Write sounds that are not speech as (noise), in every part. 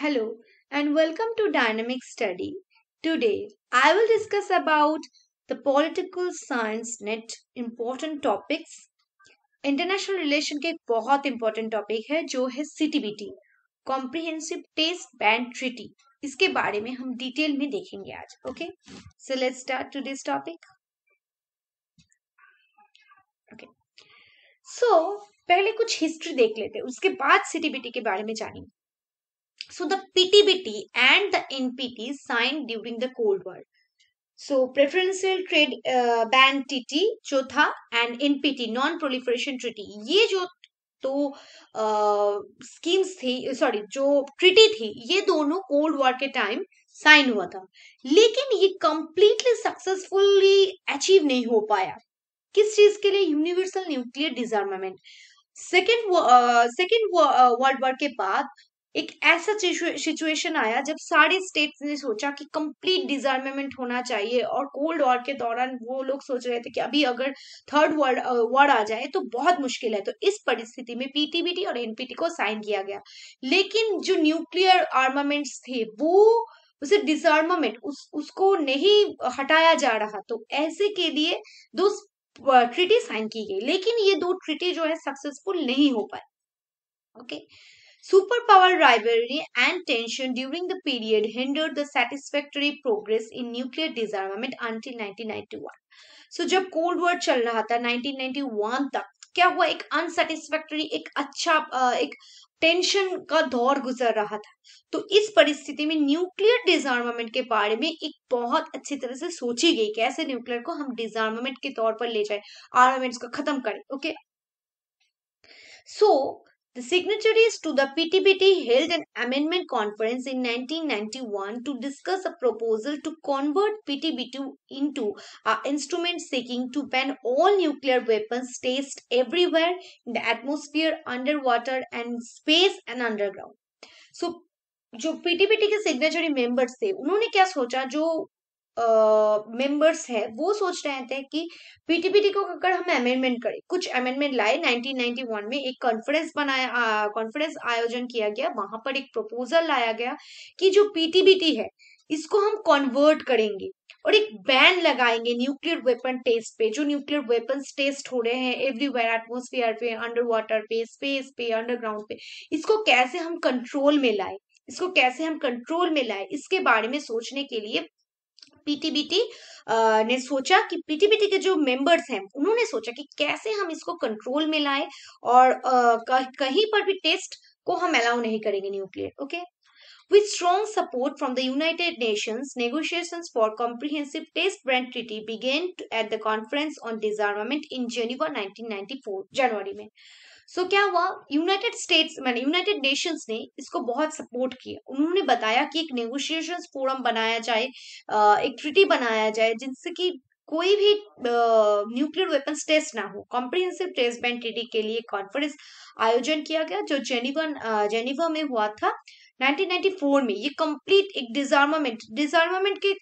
Hello and welcome to Dynamic Study. Today I will discuss about the political science net important topics. International relation के एक बहुत important topic है जो है CTBT, Comprehensive Test Ban Treaty. इसके बारे में हम detail में देखेंगे आज Okay? So let's start today's topic. Okay. So पहले कुछ history देख लेते हैं उसके बाद CTBT के बारे में जानेंगे So the PTBT and the NPT signed during the Cold War. So preferential trade ban TT जो था and NPT non proliferation treaty ये जो तो स्कीम्स uh, थी सॉरी जो ट्रिटी थी ये दोनों कोल्ड वॉर के टाइम साइन हुआ था लेकिन ये कंप्लीटली सक्सेसफुली अचीव नहीं हो पाया किस चीज के लिए universal nuclear disarmament second second world war के बाद एक ऐसा सिचुएशन आया जब सारे स्टेट्स ने सोचा कि कंप्लीट डिजार्मेमेंट होना चाहिए और कोल्ड वॉर के दौरान वो लोग सोच रहे थे कि अभी अगर थर्ड वर्ल्ड वॉर आ जाए तो बहुत मुश्किल है तो इस परिस्थिति में पीटीबीटी और एनपीटी को साइन किया गया लेकिन जो न्यूक्लियर आर्मामेंट्स थे वो उसे डिसआर्मामेंट उस उसको नहीं हटाया जा रहा तो ऐसे के लिए दो ट्रिटी साइन की गई लेकिन ये दो ट्रिटी जो है सक्सेसफुल नहीं हो पाए okay okay? Superpower rivalry and tension during the period hindered the satisfactory progress in nuclear disarmament until 1991. So so, जब कोल्ड वॉर चल रहा था 1991 तक क्या हुआ एक अनसेटिस्फैक्टरी एक अच्छा एक टेंशन का दौर गुजर रहा था तो इस परिस्थिति में न्यूक्लियर डिजार्मामेंट के बारे में एक बहुत अच्छी तरह से सोची गई कि ऐसे न्यूक्लियर को हम डिजार्मामेंट के तौर पर ले जाए आर्मेंट्स को खत्म करें okay so so, The signatories to the PTBT held an amendment conference in 1991 to discuss a proposal to convert PTBT into an instrument seeking to ban all nuclear weapons staged everywhere in the atmosphere, underwater, and space and underground. So जो पीटीपीटी के signatory members थे उन्होंने क्या सोचा जो members uh, है वो सोच रहे थे कि पीटीपीटी को अगर हम अमेंडमेंट करें कुछ अमेंडमेंट लाए 1991 में एक कॉन्फ्रेंस बनाया कॉन्फ्रेंस आयोजन किया गया वहां पर एक प्रपोजल लाया गया कि जो पीटीबीटी है इसको हम कन्वर्ट करेंगे और एक बैन लगाएंगे न्यूक्लियर वेपन टेस्ट पे जो न्यूक्लियर वेपन टेस्ट हो रहे हैं एवरीवेयर एटमोस्फियर पे अंडर वाटर पे स्पेस पे अंडरग्राउंड पे इसको कैसे हम कंट्रोल में लाए इसको कैसे हम कंट्रोल में लाए इसके बारे में सोचने के लिए पीटीबीटी ने सोचा कि पीटीबीटी के जो मेंबर्स हैं उन्होंने सोचा कि कैसे हम इसको कंट्रोल में लाए और आ, कहीं पर भी टेस्ट को हम अलाउ नहीं करेंगे nuclear okay With strong support from the United Nations, negotiations for comprehensive test ban treaty began at the conference on disarmament in Geneva 1994 जनवरी में सो so, क्या हुआ यूनाइटेड स्टेट्स मैंने यूनाइटेड नेशंस ने इसको बहुत सपोर्ट किया उन्होंने बताया कि एक नेगोशिएशन फोरम बनाया जाए एक ट्रिटी बनाया जाए जिनसे कि कोई भी न्यूक्लियर वेपन्स टेस्ट ना हो कॉम्प्रिहेंसिव टेस्ट बैंड ट्रिटी के लिए कॉन्फ्रेंस आयोजन किया गया जो जेनिवन जेनिवा में हुआ था 1994 में ये कंप्लीट एक डिजार्मामेंट डिजार्मामेंट के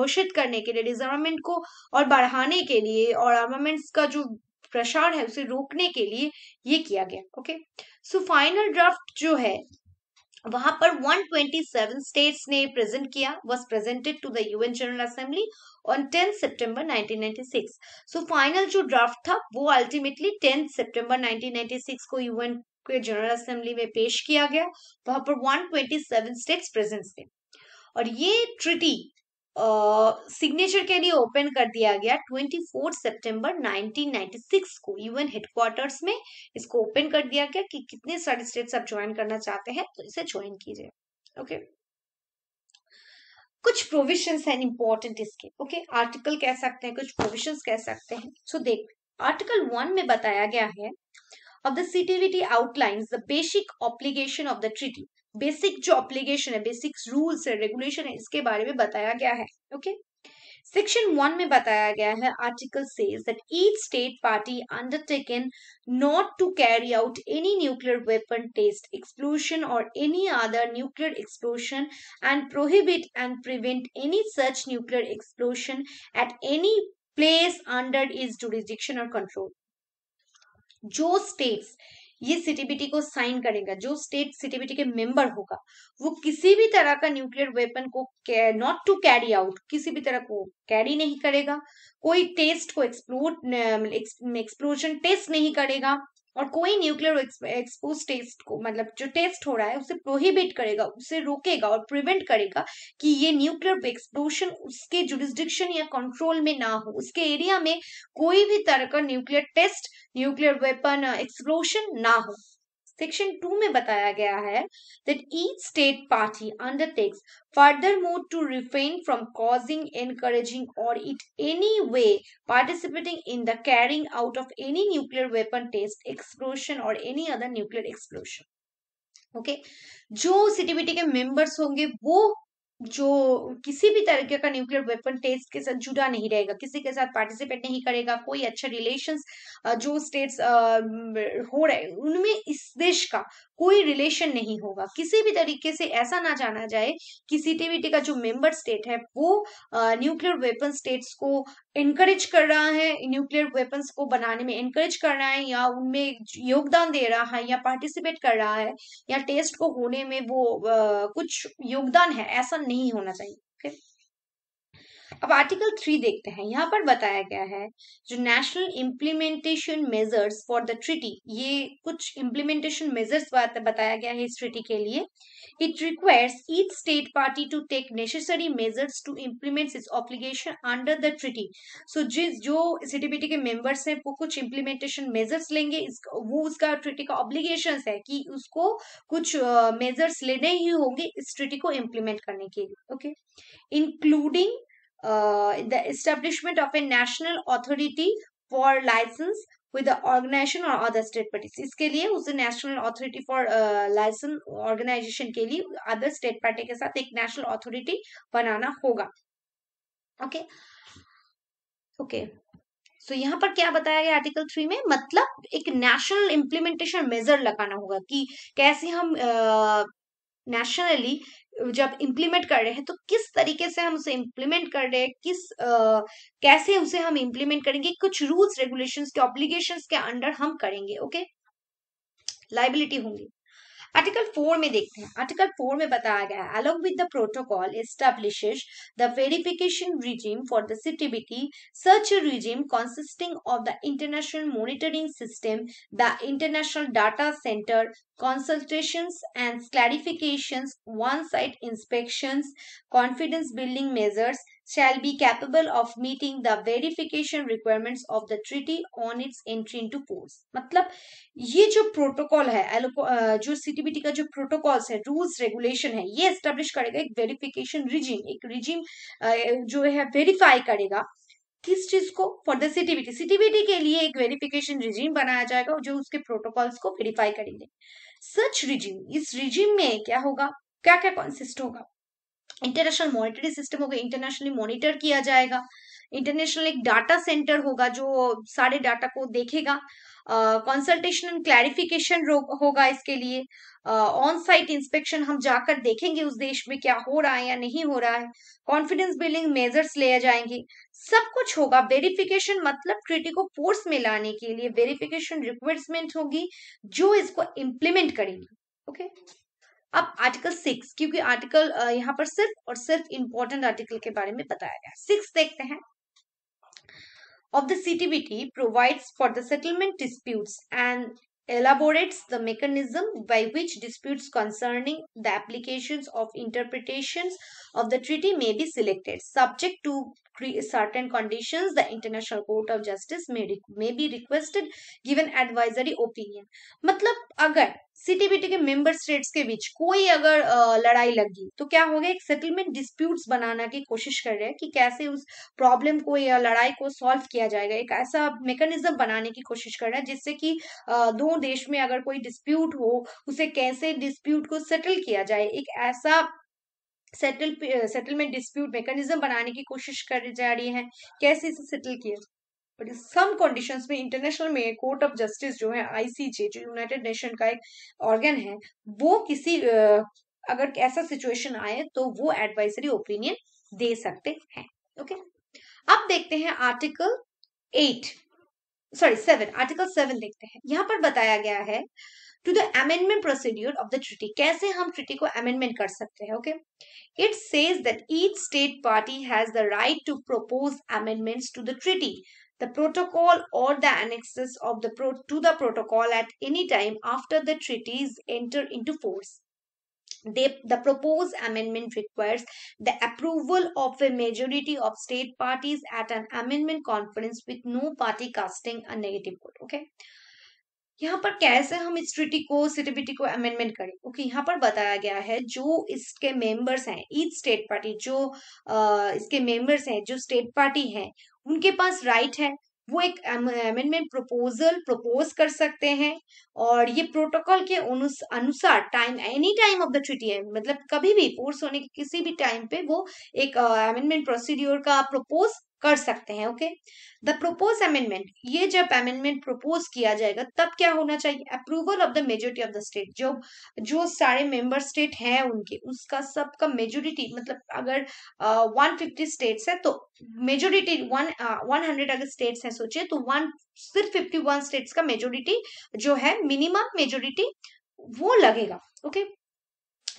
घोषित करने के लिए डिजार्मामेंट को और बढ़ाने के लिए और आर्मामेंट्स का जो प्रसार है उसे रोकने के लिए ये किया गया ओके सो फाइनल ड्राफ्ट जो है वहां पर 127 स्टेट्स ने प्रेजेंट किया was presented to the UN General Assembly on 10 सितंबर 1996 सो so, फाइनल जो ड्राफ्ट था वो अल्टीमेटली 10 सितंबर 1996 को यूएन के जनरल असेंबली में पेश किया गया वहां पर 127 स्टेट्स प्रेजेंट थे और ये ट्रिटी सिग्नेचर के लिए ओपन कर दिया गया 24 सितंबर 1996 को यूएन हेडक्वार्टर्स में इसको ओपन कर दिया गया कि कितने सारे स्टेट्स आप ज्वाइन करना चाहते हैं तो इसे ज्वाइन कीजिए ओके कुछ प्रोविजंस हैं इंपॉर्टेंट इसके ओके okay? आर्टिकल कह सकते हैं कुछ प्रोविजंस कह सकते हैं सो so, देख आर्टिकल वन में बताया गया है of the CTVT outlines the basic obligation of the treaty. Basic जो ऑब्लिगेशन है बेसिक रूल्स है रेगुलेशन है इसके बारे में बताया गया है ओके सेक्शन वन में बताया गया है article says that each state party undertaken not to carry out any nuclear weapon test explosion और any other nuclear explosion and prohibit and prevent any such nuclear explosion at any place under is jurisdiction और control जो states ये CTBT को sign करेगा जो state CTBT के member होगा वो किसी भी तरह का न्यूक्लियर वेपन को नॉट टू कैरी आउट किसी भी तरह को कैरी नहीं करेगा कोई टेस्ट को एक्सप्लोड एक्सप्लोजन टेस्ट नहीं करेगा और कोई न्यूक्लियर एक्सपोज टेस्ट को मतलब जो टेस्ट हो रहा है उसे प्रोहिबिट करेगा उसे रोकेगा और प्रिवेंट करेगा कि ये न्यूक्लियर एक्सप्लोशन उसके जुडिस्डिक्शन या कंट्रोल में ना हो उसके एरिया में कोई भी तरह का nuclear test nuclear weapon explosion ना हो सेक्शन टू में बताया गया है that each state party undertakes furthermore to refrain from causing encouraging और it any way participating in the carrying out of any nuclear weapon test explosion और any other nuclear explosion okay जो CTBT के members होंगे वो जो किसी भी तरीके का न्यूक्लियर वेपन टेस्ट के साथ जुड़ा नहीं रहेगा किसी के साथ पार्टिसिपेट नहीं करेगा कोई अच्छा रिलेशंस जो स्टेट्स हो रहे उनमें इस देश का कोई रिलेशन नहीं होगा किसी भी तरीके से ऐसा ना जाना जाए कि सीटीबीटी का जो मेंबर स्टेट है वो न्यूक्लियर वेपन स्टेट्स को इनकरेज कर रहा है न्यूक्लियर वेपन्स को बनाने में इनकरेज कर रहा है या उनमें योगदान दे रहा है या पार्टिसिपेट कर रहा है या टेस्ट को होने में वो आ, कुछ योगदान है ऐसा नहीं होना चाहिए अब आर्टिकल थ्री देखते हैं यहाँ पर बताया गया है जो national implementation measures for the treaty ये कुछ इम्प्लीमेंटेशन मेजर्स बताया गया है इस ट्रिटी के लिए it requires each state party to take necessary measures to implement its obligation under the treaty so जिस जो सीटीबीटी के मेंबर्स हैं वो कुछ इम्प्लीमेंटेशन मेजर्स लेंगे इस, वो उसका ट्रिटी का ऑब्लिगेशन है कि उसको कुछ मेजर्स लेने ही होंगे इस ट्रिटी को इम्प्लीमेंट करने के लिए okay including uh, the establishment of a national authority for license with the organization or other state parties इसके लिए उसे national authority for uh, license organization के लिए other state party के साथ एक national authority बनाना होगा okay तो so, यहाँ पर क्या बताया गया आर्टिकल थ्री में मतलब एक नेशनल इम्प्लीमेंटेशन मेजर लगाना होगा कि कैसे हम नेशनली uh, जब इम्प्लीमेंट कर रहे हैं तो किस तरीके से हम उसे इम्प्लीमेंट कर रहे हैं किस आ, कैसे उसे हम इम्प्लीमेंट करेंगे कुछ रूल्स रेगुलेशंस के ऑब्लिगेशंस के अंडर हम करेंगे ओके लाइबिलिटी होंगी Article four में देखते हैं आर्टिकल फोर में बताया गया है along with the establishes the verification regime for the CTBT such a regime consisting of the international monitoring system the international data center consultations and clarifications on site inspections confidence building measures shall be capable of meeting the verification requirements of the treaty on its entry into force मतलब ये जो protocol है जो CTBT का जो protocols है rules regulation है ये एस्टेब्लिश करेगा एक वेरिफिकेशन रिजिम एक रिजिम जो है वेरीफाई करेगा किस चीज को फॉर द सीटीबीटी सीटीबीटी के लिए एक वेरिफिकेशन रिजीम बनाया जाएगा जो उसके प्रोटोकॉल्स को वेरीफाई करेंगे सच रिजीम इस रिजीम में क्या होगा क्या क्या कॉन्सिस्ट होगा इंटरनेशनल मॉनिटरी सिस्टम होगा इंटरनेशनली मॉनिटर किया जाएगा इंटरनेशनल एक डाटा सेंटर होगा जो सारे डाटा को देखेगा कंसल्टेशन एंड क्लैरिफिकेशन होगा इसके लिए ऑन साइट इंस्पेक्शन हम जाकर देखेंगे उस देश में क्या हो रहा है या नहीं हो रहा है कॉन्फिडेंस बिल्डिंग मेजर्स ले जाएंगे सब कुछ होगा वेरिफिकेशन मतलब क्रिटिको को फोर्स में लाने के लिए वेरिफिकेशन रिक्वेस्टमेंट होगी जो इसको इम्प्लीमेंट करेगी ओके okay? अब आर्टिकल सिक्स क्योंकि आर्टिकल यहाँ पर सिर्फ और सिर्फ इंपॉर्टेंट आर्टिकल के बारे में बताया गया सिक्स देखते हैं of the CTBT provides for the settlement disputes and elaborates the mechanism by which disputes concerning the applications of interpretations of the treaty may be selected subject to certain conditions, the International Court of Justice may, may be requested given advisory opinion. मतलब अगर CTBT के member states के बीच कोई अगर आ, लड़ाई लगी तो क्या होगा एक सेटलमेंट डिस्प्यूट्स बनाना की कोशिश कर रहे हैं कि कैसे उस प्रॉब्लम को या लड़ाई को सॉल्व किया जाएगा एक ऐसा मेकनिज्म बनाने की कोशिश कर रहे हैं जिससे कि दो देश में अगर कोई डिस्प्यूट हो उसे कैसे डिस्प्यूट को सेटल किया जाए एक ऐसा सेटल सेटलमेंट डिस्प्यूट मैकेनिज्म बनाने की कोशिश कर जा रही है कैसे इसे सेटल किया बट सम कंडीशंस में इंटरनेशनल में कोर्ट ऑफ जस्टिस जो है आईसीजे जो यूनाइटेड नेशन का एक ऑर्गन है वो किसी अगर ऐसा सिचुएशन आए तो वो एडवाइजरी ओपिनियन दे सकते हैं ओके okay? अब देखते हैं article eight sorry seven article seven देखते हैं यहाँ पर बताया गया है to the amendment procedure of the treaty कैसे हम ट्रिटी को अमेंडमेंट कर सकते हैं okay it says that each state party has the right to propose amendments to the treaty the protocol or the annexes of the to the protocol at any time after the treaty is entered into force. the proposed amendment requires the approval of a majority of state parties at an amendment conference with no party casting a negative vote. Okay. यहाँ पर कैसे हम इस treaty को सिटीबिटी को amendment करें okay okay, यहाँ पर बताया गया है जो इसके मेंबर्स हैं ईच स्टेट पार्टी जो आ, इसके मेंबर्स हैं जो स्टेट पार्टी हैं उनके पास राइट है वो एक अमेंडमेंट प्रपोजल प्रपोज कर सकते हैं और ये प्रोटोकॉल के अनुसार time any time of the treaty है मतलब कभी भी फोर्स होने के किसी भी टाइम पे वो एक अमेंडमेंट प्रोसीड्योर का प्रपोज कर सकते हैं ओके द प्रोपोज अमेंडमेंट ये जब अमेंडमेंट प्रोपोज किया जाएगा तब क्या होना चाहिए approval of the majority of the state जो जो सारे मेंबर स्टेट हैं उनके उसका सबका मेजोरिटी मतलब अगर वन फिफ्टी स्टेट्स है तो मेजोरिटी वन वन हंड्रेड अगर स्टेट्स हैं सोचिए तो वन सिर्फ फिफ्टी वन स्टेट्स का मेजोरिटी जो है मिनिमम मेजोरिटी वो लगेगा ओके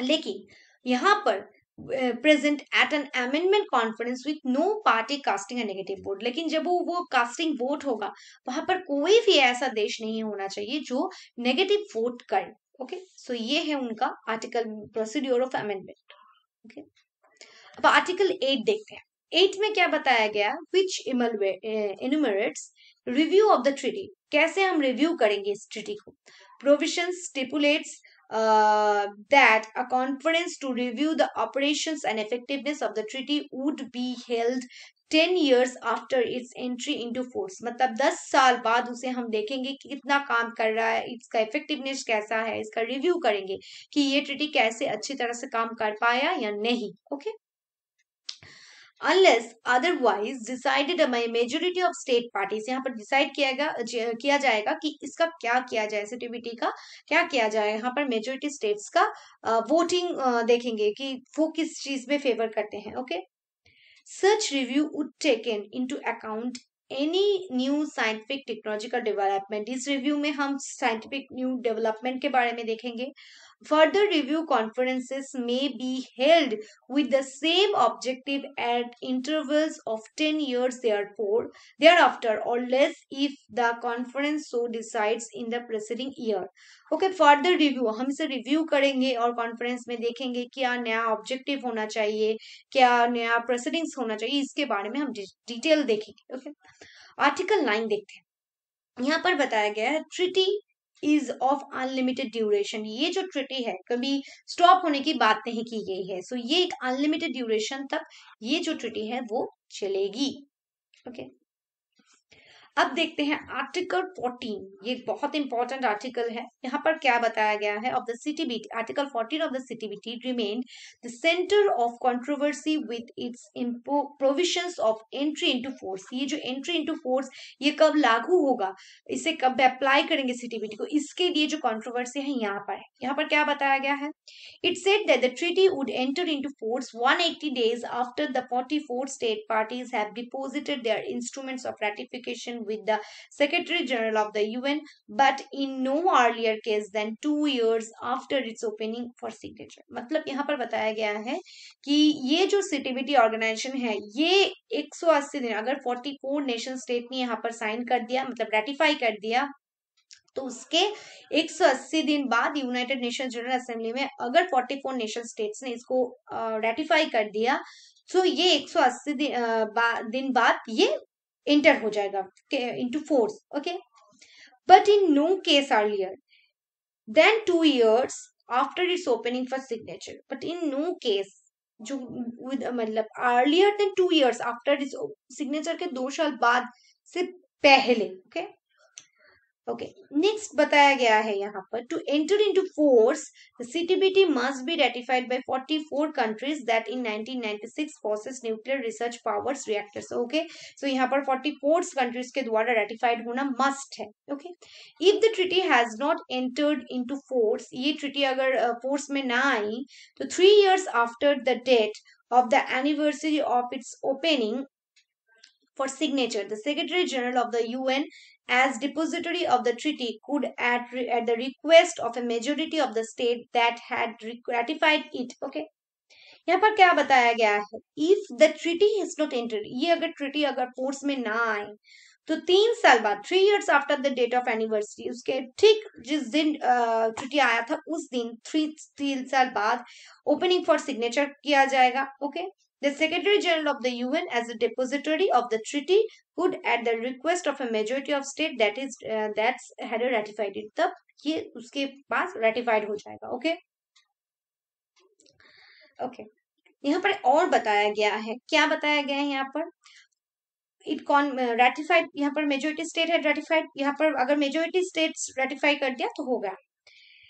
लेकिन यहाँ पर present at an amendment conference with no party casting negative vote लेकिन जब वो वो कास्टिंग वोट होगा वहां पर कोई भी ऐसा देश नहीं होना चाहिए जो नेगेटिव वोट करे ओके सो ये है उनका article procedure of amendment okay अब आर्टिकल एट देखते हैं एट में क्या बताया गया which enumerates review of the treaty कैसे हम रिव्यू करेंगे इस ट्रिटी को provision stipulates uh, that a conference to review the operations and effectiveness of the treaty would be held ten years after its entry into force मतलब दस साल बाद उसे हम देखेंगे कि कितना काम कर रहा है इसका इफेक्टिवनेस कैसा है इसका रिव्यू करेंगे कि ये ट्रिटी कैसे अच्छी तरह से काम कर पाया या नहीं okay okay? Unless otherwise decided majority of state parties यहाँ पर डिसाइड किया गया किया जाएगा कि इसका क्या किया जाए सेटिविटी का क्या किया जाए यहाँ पर मेजोरिटी स्टेट्स का वोटिंग uh, देखेंगे कि वो किस चीज में फेवर करते हैं okay such review would taken to account any new scientific technological development इस रिव्यू में हम साइंटिफिक न्यू डेवलपमेंट के बारे में देखेंगे Further review conferences may be held with the same objective at intervals of 10 years therefore thereafter or less if the conference so decides in the preceding year. okay further review hum se review karenge aur conference mein dekhenge kya naya objective hona chahiye kya naya proceedings hona chahiye iske bare mein hum detail dekhenge okay article 9 dekhte hain यहाँ पर बताया गया है treaty is of unlimited duration ये जो treaty है कभी stop होने की बात नहीं की गई है सो so, ये एक अनलिमिटेड ड्यूरेशन तक ये जो ट्रिटी है वो चलेगी ओके okay. अब देखते हैं आर्टिकल 14 ये बहुत इंपॉर्टेंट आर्टिकल है यहाँ पर क्या बताया गया है of the CTBT article 14 of the CTBT remain the centre of controversy with its provisions of entry into force ये जो एंट्री इनटू फोर्स ये कब लागू होगा इसे कब अप्लाई करेंगे बीटी को इसके लिए जो कॉन्ट्रोवर्सी है यहाँ पर है यहाँ पर क्या बताया गया है it set that the treaty would enter into force one days after the 44 state parties have instrument their instruments of ratification with the Secretary General of the UN, but in no earlier case than 2 years after its opening for signature. matlab yahan par bataya gaya hai ki ye jo CTBT organization hai ye 180 din agar 44 nation state ne yahan par sign kar diya matlab ratify kar diya तो उसके 180 दिन बाद United nation general assembly में अगर 44 nation states ने इसको ratify कर दिया तो ये 180 दिन, दिन बाद ये इंटर हो जाएगा into force okay but in no case earlier than two years after its opening for signature but in no case जो विद मतलब earlier than two years after its signature के दो साल बाद से पहले ओके okay? ओके नेक्स्ट बताया गया है यहाँ पर to enter into force the CTBT must be ratified by 44 countries that in 1996 process nuclear research powers reactors okay so यहाँ पर 44 कंट्रीज के द्वारा रेटिफाइड होना मस्ट है okay if the treaty has not entered into force ये treaty अगर force में ना आई तो three years after the date of the anniversary of its opening for signature the secretary general of the un as depository of the treaty could at, re- at the request of a majority of the state that had ratified it okay यहाँ पर क्या बताया गया है if the treaty is not enter ये अगर treaty अगर force में ना आए तो तीन साल बाद three years after the date of anniversary उसके ठीक जिस दिन ट्रिटी आया था उस दिन थ्री तीन साल बाद ओपनिंग फॉर सिग्नेचर किया जाएगा okay okay? The Secretary General of the UN, as a depository of the treaty, could, at the request of a majority of state that is uh, that had ratified it, तब ये उसके पास ratified हो जाएगा, okay? okay. यहाँ पर और बताया गया है क्या बताया गया है यहाँ पर इट कॉन रेटिफाइड यहाँ पर मेजोरिटी स्टेट है रेटिफाइड यहाँ पर अगर मेजोरिटी स्टेट रेटिफाई कर दिया तो होगा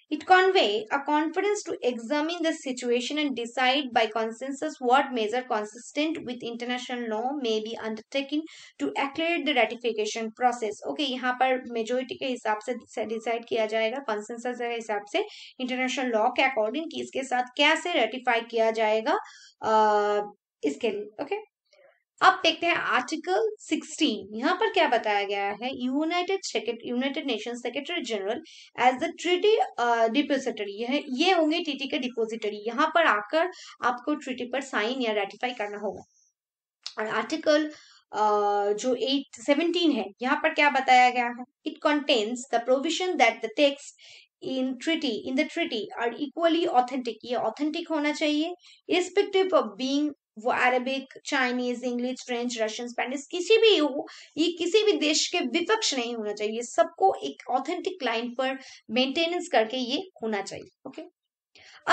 It convey a confidence to examine the situation and decide by consensus what measure consistent with international law may be undertaken to accelerate the ratification process. okay, यहाँ पर majority के हिसाब से decide किया जाएगा consensus के हिसाब से international law के according कि इसके साथ कैसे ratify किया जाएगा आ, इसके लिए okay? अब देखते हैं आर्टिकल 16 यहाँ पर क्या बताया गया है United United Nation Secretary General as the treaty depository ये होंगे ट्रीटी के डिपोजिटरी यहाँ पर आकर आपको ट्रीटी पर साइन या रेटिफाई करना होगा और आर्टिकल Uh, जो एट सेवनटीन है यहाँ पर क्या बताया गया है it contains the provision that the text in treaty in the treaty are equally authentic ये ऑथेंटिक होना चाहिए इरिस्पेक्टिव ऑफ बीइंग वो Arabic Chinese English French Russian Spanish किसी भी हो ये किसी भी देश के विपक्ष नहीं होना चाहिए सबको एक ऑथेंटिक लाइन पर मेंटेनेंस करके ये होना चाहिए ओके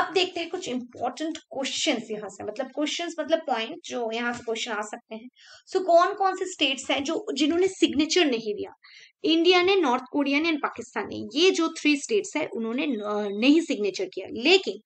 अब देखते हैं कुछ इंपॉर्टेंट क्वेश्चन यहाँ से मतलब क्वेश्चन मतलब पॉइंट जो यहाँ से क्वेश्चन आ सकते हैं सो so, कौन कौन से स्टेट्स हैं जो जिन्होंने सिग्नेचर नहीं दिया इंडिया ने नॉर्थ कोरिया ने एंड पाकिस्तान ने ये जो थ्री स्टेट्स है उन्होंने नहीं सिग्नेचर किया लेकिन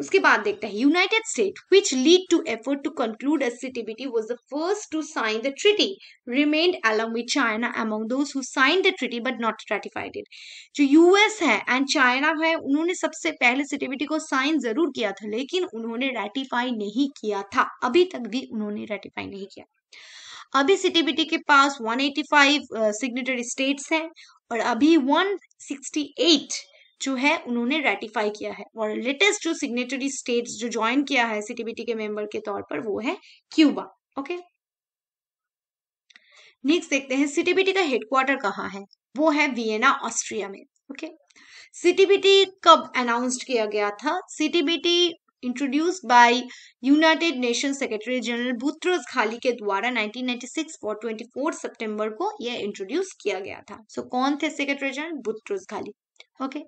उसके बाद देखते हैं United State which lead to effort to conclude a CTBT was the first to sign the treaty remained along with China among those who signed the treaty but not ratified it जो US है and China है उन्होंने सबसे पहले CTBT को sign जरूर किया था लेकिन उन्होंने रेटिफाई नहीं किया था अभी तक भी उन्होंने रेटिफाई नहीं किया अभी सीटीबीटी के पास 185 सिग्नेटरी स्टेट्स हैं और अभी 168 जो है उन्होंने रेटिफाई किया है और लेटेस्ट जो सिग्नेटरी स्टेट जो ज्वाइन किया है सीटीबीटी के मेंबर के तौर पर वो है क्यूबा ओके नेक्स्ट देखते हैं सीटीबीटी का हेडक्वार्टर कहाँ है वो है वियना ऑस्ट्रिया में ओके सीटीबीटी कब अनाउंस्ड किया गया था CTBT introduce by United Nation Secretary General Boutros Ghali के द्वारा 1996 और 24 सितंबर को यह इंट्रोड्यूस किया गया था सो so, कौन थे सेक्रेटरी जनरल बुत्रोस खाली ओके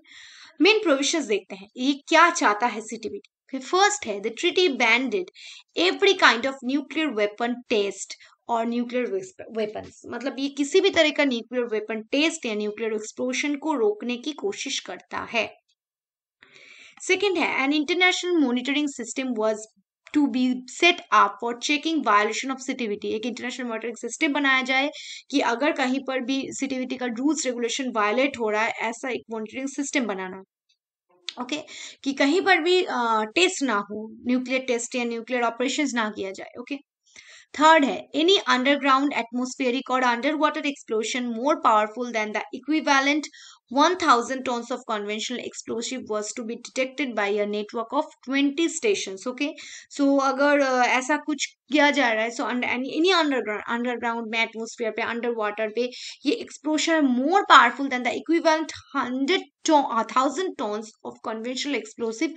मेन प्रोविशन देखते हैं ये क्या चाहता है सीटीबी फिर फर्स्ट है the treaty banded every kind of nuclear weapon test और न्यूक्लियर वेपन्स मतलब ये किसी भी तरह का न्यूक्लियर वेपन टेस्ट या न्यूक्लियर एक्सप्लोशन को रोकने की कोशिश करता है सेकेंड है an international monitoring system was to be set up for checking violation of CTBT एक इंटरनेशनल मॉनिटरिंग सिस्टम बनाया जाए कि अगर कहीं पर भी सिटिविटी का रूल्स रेगुलेशन वायोलेट हो रहा है ऐसा एक मॉनिटरिंग सिस्टम बनाना ओके okay? कि कहीं पर भी टेस्ट ना हो न्यूक्लियर टेस्ट या न्यूक्लियर ऑपरेशन ना किया जाए ओके okay? थर्ड है एनी अंडरग्राउंड एटमोस्फेरिक और under water explosion more powerful than the equivalent 1,000 tons of conventional explosive was to be detected by a network of 20 stations okay so अगर uh, ऐसा कुछ किया जा रहा है सो एनी अंडरग्राउंड अंडरग्राउंड में atmosphere पे अंडर वाटर पे ये explosion more powerful than the equivalent hundred thousand tons of conventional explosive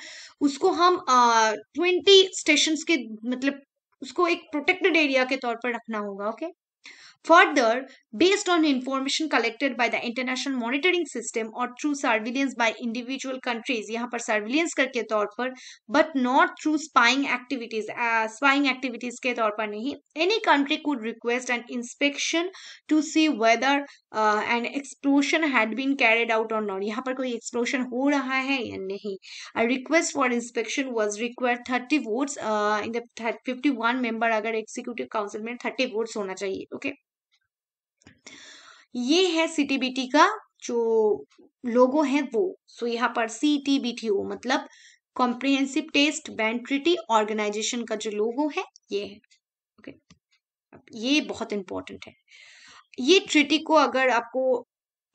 उसको हम ट्वेंटी uh, स्टेशन के मतलब उसको एक प्रोटेक्टेड एरिया के तौर पर रखना होगा okay okay? Further, based on information collected by the international monitoring system or through surveillance by individual countries, यहाँ पर surveillance करके तौर पर, but not through spying activities, uh, spying activities के तौर पर नहीं. Any country could request an inspection to see whether uh, an explosion had been carried out or not. यहाँ पर कोई explosion हो रहा है या नहीं. A request for inspection was required 30 votes uh, in the 51 member अगर executive council में 30 votes होना चाहिए, okay? ये है सीटीबीटी का जो लोगो है वो सो यहाँ पर सीटीबीटीओ मतलब comprehensive test ban treaty organisation का जो लोगो है ये है ओके okay. ये बहुत इंपॉर्टेंट है ये ट्रिटी को अगर आपको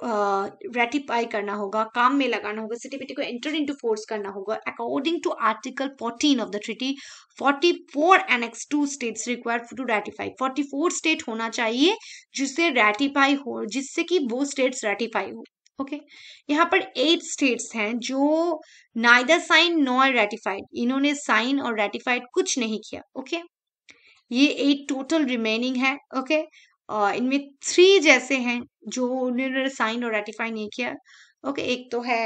रेटिफाई करना होगा काम में लगाना होगा सिटी पिटी को एंटर इनटू फोर्स करना होगा according to article fourteen of the treaty forty 44 annex two states require to ratify forty four state होना चाहिए जिससे रेटिफाई हो जिससे कि वो स्टेट्स रेटिफाई हो ओके okay. यहाँ पर एट स्टेट्स हैं जो नाइदर साइन नॉर रेटिफाइड इन्होंने साइन और रेटिफाइड कुछ नहीं किया ओके okay? ये एट टोटल रिमेनिंग है ओके okay? इनमें थ्री जैसे हैं जो उन्होंने साइन और रेटिफाई नहीं किया ओके एक तो है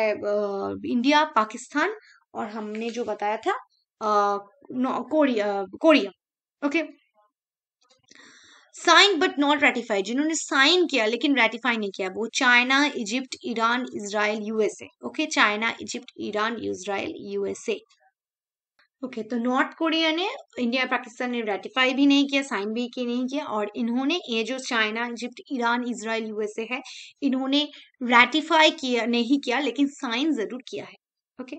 इंडिया पाकिस्तान और हमने जो बताया था Korea Korea okay sign but not ratify जिन्होंने साइन किया लेकिन रेटिफाई नहीं किया वो China Egypt Iran Israel USA okay China Egypt Iran Israel USA okay okay, तो नॉर्थ कोरिया ने इंडिया पाकिस्तान ने रेटिफाई भी नहीं किया साइन भी की नहीं किया और इन्होंने ये जो China Egypt Iran Israel USA है इन्होंने रेटिफाई किया नहीं किया लेकिन साइन जरूर किया है ओके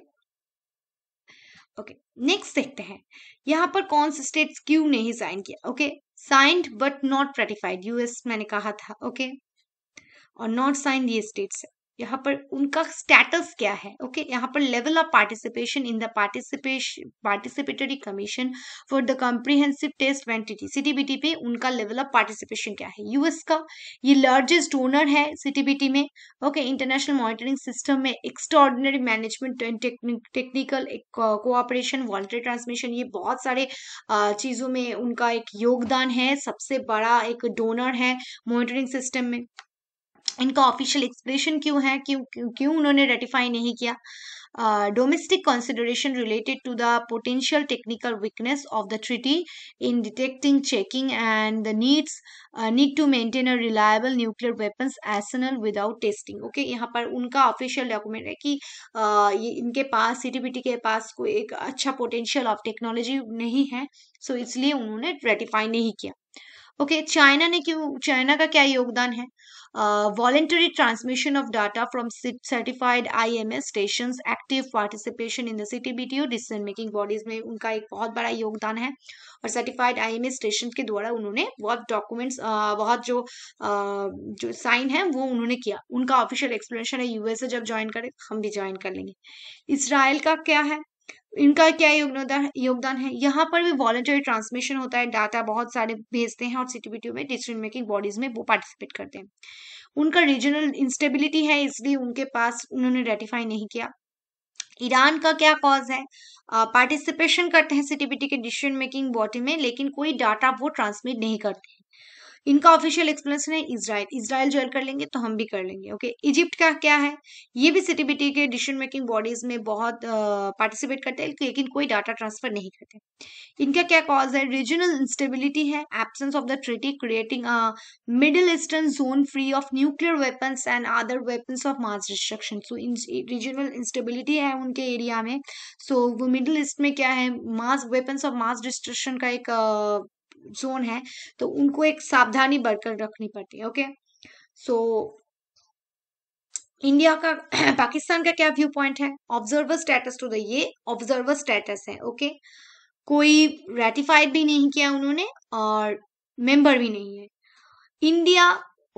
ओके नेक्स्ट देखते हैं यहाँ पर कौन से स्टेट्स क्यों नहीं साइन किया okay signed but not ratified US मैंने कहा था ओके okay? और नॉट साइन ये स्टेट्स है यहाँ पर उनका स्टेटस क्या है ओके okay? यहाँ पर level of participation in the participation participatory commission for the comprehensive test entity CTBT पे उनका लेवल ऑफ पार्टिसिपेशन क्या है यूएस का ये लार्जेस्ट डोनर है सिटीबीटी में ओके इंटरनेशनल मॉनिटरिंग सिस्टम में extraordinary management technical cooperation voluntary transmission ये बहुत सारे चीज़ों में उनका एक योगदान है सबसे बड़ा एक डोनर है मॉनिटरिंग सिस्टम में इनका ऑफिशियल एक्सप्रेशन क्यों है क्यों क्यों, क्यों उन्होंने रेटिफाई नहीं किया domestic consideration related to the potential technical weakness of the treaty in detecting checking and the needs need to maintain a reliable nuclear weapons arsenal without testing okay यहाँ पर उनका ऑफिशियल डॉक्यूमेंट है कि uh, इनके पास सी के पास कोई एक अच्छा पोटेंशियल ऑफ टेक्नोलॉजी नहीं है सो so इसलिए उन्होंने रेटिफाई नहीं किया ओके okay, चाइना ने क्यों चाइना का क्या योगदान है voluntary transmission of data from certified IMS station active participation in the CTBTO decision making bodies में उनका एक बहुत बड़ा योगदान है और सर्टिफाइड आईएमएस स्टेशन के द्वारा उन्होंने बहुत डॉक्यूमेंट्स uh, बहुत जो आ, uh, जो साइन है वो उन्होंने किया उनका ऑफिशियल एक्सप्लेनेशन है यूएसए जब ज्वाइन करे हम भी ज्वाइन कर लेंगे इसराइल का क्या है इनका क्या योगदान योगदान है यहाँ पर भी वॉलेंटरी ट्रांसमिशन होता है डाटा बहुत सारे भेजते हैं और सिटी में डिसीजन मेकिंग बॉडीज में वो पार्टिसिपेट करते हैं उनका रीजनल इंस्टेबिलिटी है इसलिए उनके पास उन्होंने रेटिफाई नहीं किया ईरान का क्या कॉज है पार्टिसिपेशन करते हैं सिटीबीटी के डिसीजन मेकिंग बॉडी में लेकिन कोई डाटा वो ट्रांसमिट नहीं करते इनका ऑफिशियल एक्सप्लेनेशन है इसराइल इसराइल ज्वाइन कर लेंगे तो हम भी कर लेंगे ओके okay? इजिप्ट का क्या है ये भी सिटीबिटी के डिसीजन मेकिंग बॉडीज में बहुत पार्टिसिपेट uh, करते हैं लेकिन कोई डाटा ट्रांसफर नहीं करते इनका क्या कॉज है रीजनल इंस्टेबिलिटी है absence of the treaty creating middle eastern zone free of nuclear weapons and other weapons of mass destruction so regional instability है उनके एरिया में सो so, वो मिडिल ईस्ट में क्या है mass weapons of mass destruction का एक uh, zone है तो उनको एक सावधानी बरकर रखनी पड़ती है ओके सो इंडिया का (clears throat) पाकिस्तान का क्या व्यू पॉइंट है ऑब्जर्वर स्टेटस टू द ये ऑब्जर्वर स्टेटस है ओके कोई रेटिफाइड भी नहीं किया उन्होंने और मेंबर भी नहीं है इंडिया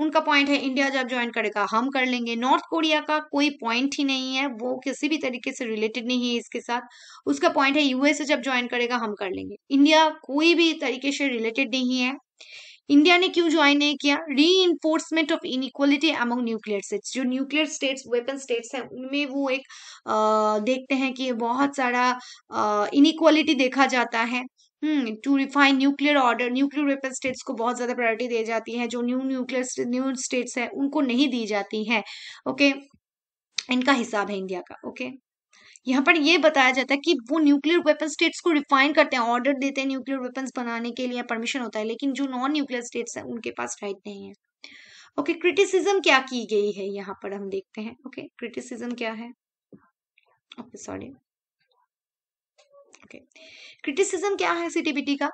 उनका पॉइंट है इंडिया जब ज्वाइन करेगा हम कर लेंगे नॉर्थ कोरिया का कोई पॉइंट ही नहीं है वो किसी भी तरीके से रिलेटेड नहीं है इसके साथ उसका पॉइंट है यूएसए जब ज्वाइन करेगा हम कर लेंगे इंडिया कोई भी तरीके से रिलेटेड नहीं है इंडिया ने क्यों ज्वाइन नहीं किया reinforcement of inequality among nuclear states जो न्यूक्लियर स्टेट्स वेपन स्टेट्स हैं उनमें वो एक आ, देखते हैं कि बहुत सारा इनइक्वलिटी देखा जाता है to refine nuclear order nuclear weapon states को बहुत ज्यादा प्रायोरिटी दी जाती है जो न्यू न्यूक्लियर न्यू स्टेट्स हैं उनको नहीं दी जाती है ओके इनका हिसाब है इंडिया का ओके यहाँ पर ये बताया जाता है कि वो न्यूक्लियर वेपन स्टेट्स को रिफाइन करते हैं ऑर्डर देते हैं न्यूक्लियर वेपन्स बनाने के लिए परमिशन होता है लेकिन जो नॉन न्यूक्लियर स्टेट्स हैं उनके पास राइट नहीं है ओके okay, क्रिटिसिज्म क्या की गई है यहाँ पर हम देखते हैं ओके okay, क्रिटिसिज्म क्या है okay okay, sorry okay criticism क्या है सीटीबीटी का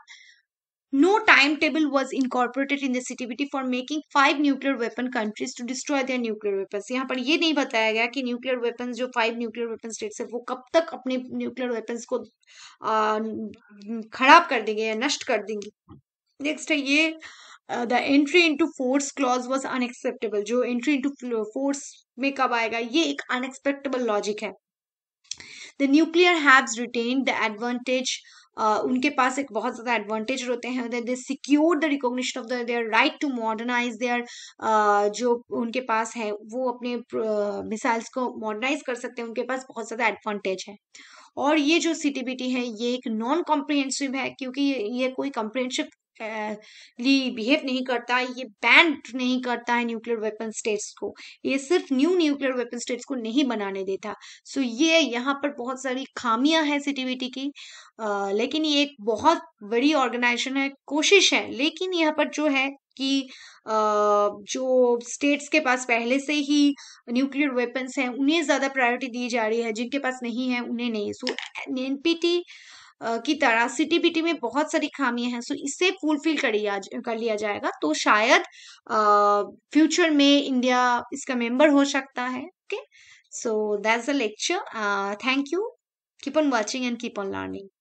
No timetable was incorporated in the CTBT for making five nuclear weapon countries to destroy their nuclear weapon यहाँ पर ये नहीं बताया गया कि न्यूक्लियर वेपन जो फाइव न्यूक्लियर वेपन स्टेट्स है वो कब तक अपने न्यूक्लियर वेपन को खराब कर देंगे या नष्ट कर देंगे नेक्स्ट है ये the entry into force clause was unacceptable जो एंट्री इनटू फोर्स में कब आएगा ये एक अनएक्सपेक्टेबल लॉजिक है the nuclear haves retain the advantage उनके पास एक बहुत ज़्यादा एडवांटेज रहते हैं they secure the recognition of their right to modernise their जो उनके पास है वो अपने मिसाइल्स uh, को मॉडर्नाइज कर सकते हैं उनके पास बहुत ज़्यादा एडवांटेज है और ये जो सी है ये एक नॉन कॉम्प्रिहेंसिव है क्योंकि ये कोई कॉम्प्रिहेंसिव ली बिहेव नहीं करता है ये बैन नहीं करता है न्यूक्लियर वेपन स्टेट्स को ये सिर्फ न्यू न्यूक्लियर वेपन स्टेट्स को नहीं बनाने देता सो so ये यहाँ पर बहुत सारी खामियां हैं सिटीवीटी की आ, लेकिन ये एक बहुत बड़ी ऑर्गेनाइजेशन है कोशिश है लेकिन यहाँ पर जो है कि जो स्टेट्स के पास पहले से ही न्यूक्लियर वेपन्स हैं उन्हें ज़्यादा प्रायोरिटी दी जा रही है जिनके पास नहीं है उन्हें नहीं सो so, एन की तरह सिटी बिटी में बहुत सारी खामियां हैं सो इसे फुलफिल कर लिया कर लिया जाएगा तो शायद फ्यूचर में इंडिया इसका मेंबर हो सकता है okay so that's the lecture thank you keep on watching and keep on learning